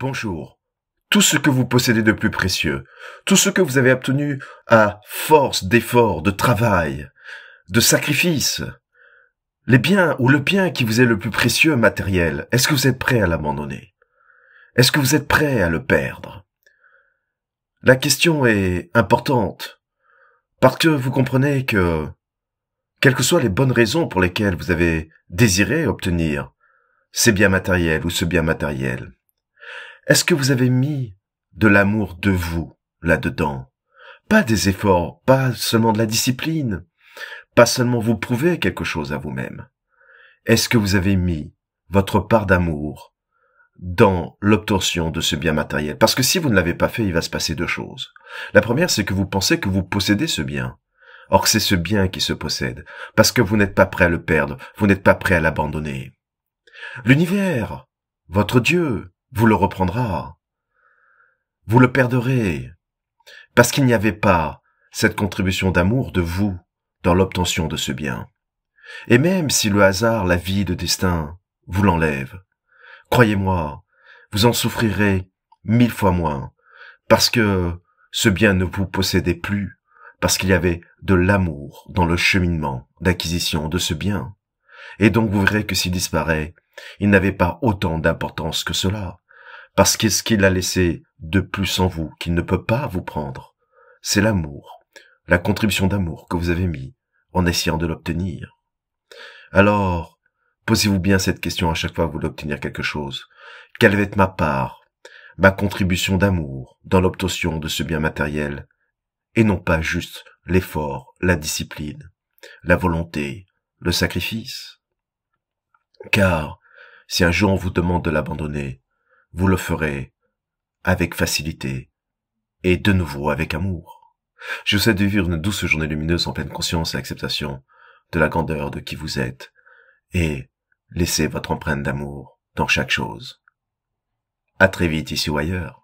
Bonjour. Tout ce que vous possédez de plus précieux, tout ce que vous avez obtenu à force d'efforts, de travail, de sacrifices, les biens ou le bien qui vous est le plus précieux matériel, est-ce que vous êtes prêt à l'abandonner Est-ce que vous êtes prêt à le perdre La question est importante parce que vous comprenez que, quelles que soient les bonnes raisons pour lesquelles vous avez désiré obtenir ces biens matériels ou ce bien matériel, est-ce que vous avez mis de l'amour de vous là-dedans Pas des efforts, pas seulement de la discipline, pas seulement vous prouver quelque chose à vous-même. Est-ce que vous avez mis votre part d'amour dans l'obtention de ce bien matériel Parce que si vous ne l'avez pas fait, il va se passer deux choses. La première, c'est que vous pensez que vous possédez ce bien. Or, c'est ce bien qui se possède, parce que vous n'êtes pas prêt à le perdre, vous n'êtes pas prêt à l'abandonner. L'univers, votre Dieu, vous le reprendra. Vous le perdrez, parce qu'il n'y avait pas cette contribution d'amour de vous dans l'obtention de ce bien. Et même si le hasard, la vie, de destin vous l'enlève, croyez-moi, vous en souffrirez mille fois moins, parce que ce bien ne vous possédait plus, parce qu'il y avait de l'amour dans le cheminement d'acquisition de ce bien. Et donc vous verrez que s'il disparaît, il n'avait pas autant d'importance que cela. Parce qu'est-ce qu'il a laissé de plus en vous qu'il ne peut pas vous prendre C'est l'amour, la contribution d'amour que vous avez mis en essayant de l'obtenir. Alors, posez-vous bien cette question à chaque fois que vous voulez obtenir quelque chose. Quelle va être ma part, ma contribution d'amour dans l'obtention de ce bien matériel et non pas juste l'effort, la discipline, la volonté, le sacrifice. Car si un jour on vous demande de l'abandonner, vous le ferez avec facilité et de nouveau avec amour. Je vous souhaite de vivre une douce journée lumineuse en pleine conscience et acceptation de la grandeur de qui vous êtes et laissez votre empreinte d'amour dans chaque chose. À très vite ici ou ailleurs.